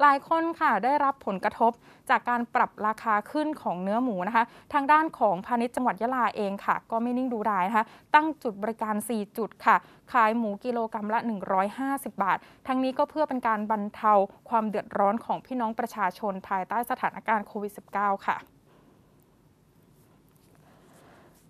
หลายคนค่ะได้รับผลกระทบ จากการปรับราคาขึ้นของเนื้อหมูนะคะ ทางด้านของพาณิชย์จังหวัดยะลาเองค่ะ ก็ไม่นิ่งดูดายนะคะ ตั้งจุดบริการ 4 จุดค่ะขายหมูกิโลกรรัมละ 150 บาท ทั้งนี้ก็เพื่อเป็นการบรรเทาความเดือดร้อนของพี่น้องประชาชนภายใต้สถานการณ์โควิด -19 ค่ะ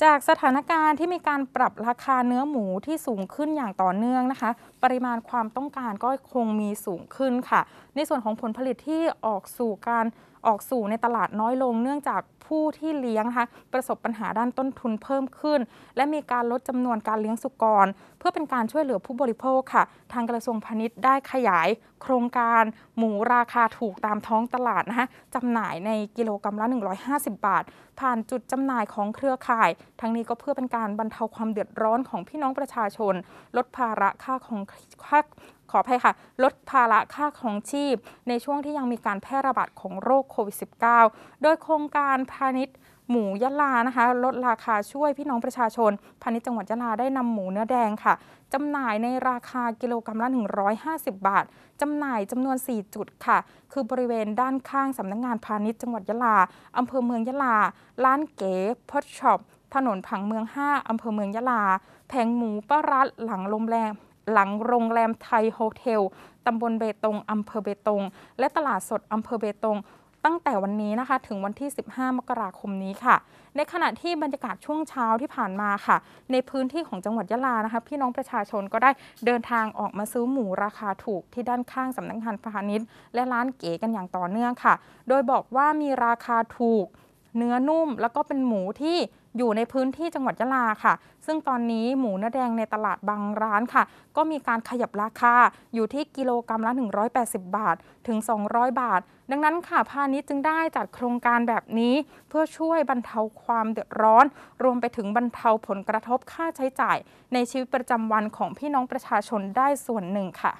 จากสถานการณ์ที่มีการปรับราคาเนื้อหมูที่สูงขึ้นอย่างต่อเนื่องนะคะ ปริมาณความต้องการก็คงมีสูงขึ้นค่ะ ในส่วนของผลผลิตที่ออกสู่การออกสู่ในตลาดน้อยลงเนื่องจากผู้ที่เลี้ยงนะคะประสบปัญหาด้านต้นทุนเพิ่มขึ้น และมีการลดจำนวนการเลี้ยงสุกร เพื่อเป็นการช่วยเหลือผู้บริโภคค่ะทางกระทรวงพาณิชย์ได้ขยายโครงการหมูราคาถูกตามท้องตลาดนะคะจำหน่ายในกิโลกรัมละ 150 บาท ผ่านจุดจำหน่ายของเครือข่ายทั้งนี้ก็เพื่อเป็นการบรรเทาความเดือดร้อนของพี่น้องประชาชน ลดภาระค่าของค่าขออภัยค่ะ ลดภาระค่าครองชีพในช่วงที่ยังมีการแพร่ระบาดของโรคโควิด -19 โดยโครงการพาณิชย์หมูยะลานะคะ ลดราคาช่วยพี่น้องประชาชน พาณิชย์จังหวัดยะลาได้นำหมูเนื้อแดงค่ะจำหน่ายในราคากิโลกรรัมละ 150 บาทจำหน่ายจำนวน 4 จุดค่ะ คือบริเวณด้านข้างสำนักงงานพาณิชย์จังหวัดยะลาอำเภอเมืองยะลา ร้านเก๋พอดช็อปถนนผังเมือง 5อำเภอเมืองยะลาแผงหมูป้ารัดหลังลมแรงหลังโรงแรมไทยโฮเทล ตำบลเบตงอำเภอเบตง และตลาดสดอำเภอเบตง ตั้งแต่วันนี้นะคะ ถึงวันที่ 15 มกราคมนี้ค่ะ ในขณะที่บรรยากาศช่วงเช้าที่ผ่านมาค่ะ ในพื้นที่ของจังหวัดยะลา นะคะ พี่น้องประชาชนก็ได้เดินทางออกมาซื้อหมูราคาถูกที่ด้านข้างสำนักงานพาณิชย์ และร้านเก๋กันอย่างต่อเนื่องค่ะ โดยบอกว่ามีราคาถูก เนื้อนุ่ม แล้วก็เป็นหมูที่อยู่ในพื้นที่จังหวัดยะลาค่ะ ซึ่งตอนนี้หมูเนื้อแดงในตลาดบางร้านค่ะ ก็มีการขยับราคาอยู่ที่กิโลกรรัมละ 180 บาทถึง 200 บาท ดังนั้นค่ะพาณิชย์จึงได้จัดโครงการแบบนี้ เพื่อช่วยบรรเทาความเดือดร้อน รวมไปถึงบรรเทาผลกระทบค่าใช้จ่าย ในชีวิตประจำวันของพี่น้องประชาชนได้ส่วนหนึ่งค่ะ